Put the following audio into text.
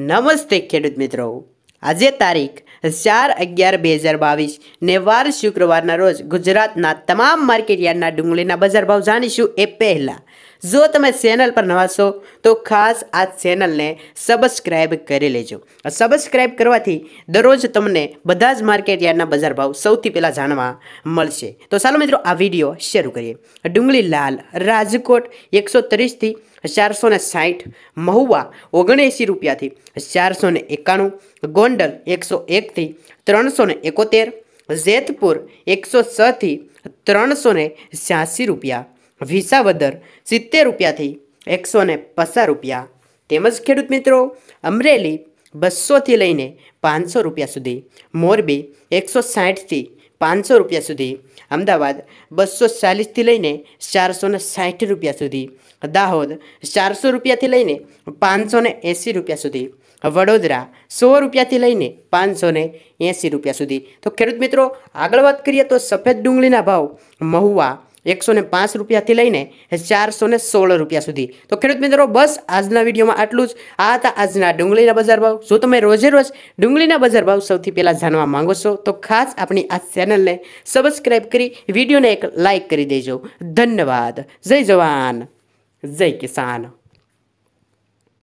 નમસ્તે ખેડૂત મિત્રો આજે તારીખ ચાર અગિયાર બે હજાર બાવીસ ને વાર શુક્રવારના રોજ ગુજરાતના તમામ માર્કેટ યાર્ડના ડુંગળીના બજાર ભાવ જાણીશું એ પહેલાં જો તમે ચેનલ પર નવા છો તો ખાસ આ ચેનલને સબસ્ક્રાઈબ કરી લેજો સબસ્ક્રાઈબ કરવાથી દરરોજ તમને બધા જ માર્કેટ યાર્ડના બજાર ભાવ સૌથી પહેલાં જાણવા મળશે તો ચાલો મિત્રો આ વિડીયો શરૂ કરીએ ડુંગળી લાલ રાજકોટ એકસો ત્રીસથી ચારસો ને સાઠ મહુવા ઓગણએંસી રૂપિયાથી ચારસો ને એકાણું ગોંડલ એકસો એકથી ત્રણસો ને એકોતેર જેતપુર એકસો છથી ત્રણસો ને છ્યાસી રૂપિયા વિસાવદર સિત્તેર રૂપિયાથી એકસો ને પચાસ રૂપિયા તેમજ ખેડૂત મિત્રો અમરેલી બસોથી લઈને પાંચસો રૂપિયા સુધી મોરબી એકસો સાઠથી પાંચસો રૂપિયા સુધી અમદાવાદ બસો ચાલીસથી લઈને ચારસો ને સાઠ રૂપિયા સુધી દાહોદ ચારસો રૂપિયાથી લઈને પાંચસો ને એંસી રૂપિયા સુધી વડોદરા સો રૂપિયાથી લઈને પાંચસો ને એંસી રૂપિયા સુધી તો ખેડૂત મિત્રો આગળ વાત કરીએ તો સફેદ ડુંગળીના ભાવ મહુવા એકસો ને પાંચ રૂપિયાથી લઈને ચારસો ને સોળ રૂપિયા સુધી તો ખેડૂત મિત્રો બસ આજના વિડીયોમાં આટલું જ આ હતા આજના ડુંગળીના બજાર ભાવ જો તમે રોજે રોજ ડુંગળીના બજાર ભાવ સૌથી પહેલાં જાણવા માંગો છો તો ખાસ આપણી આ ચેનલને સબસ્ક્રાઈબ કરી વિડીયોને એક લાઇક કરી દેજો ધન્યવાદ જય જવાન જય કિસાન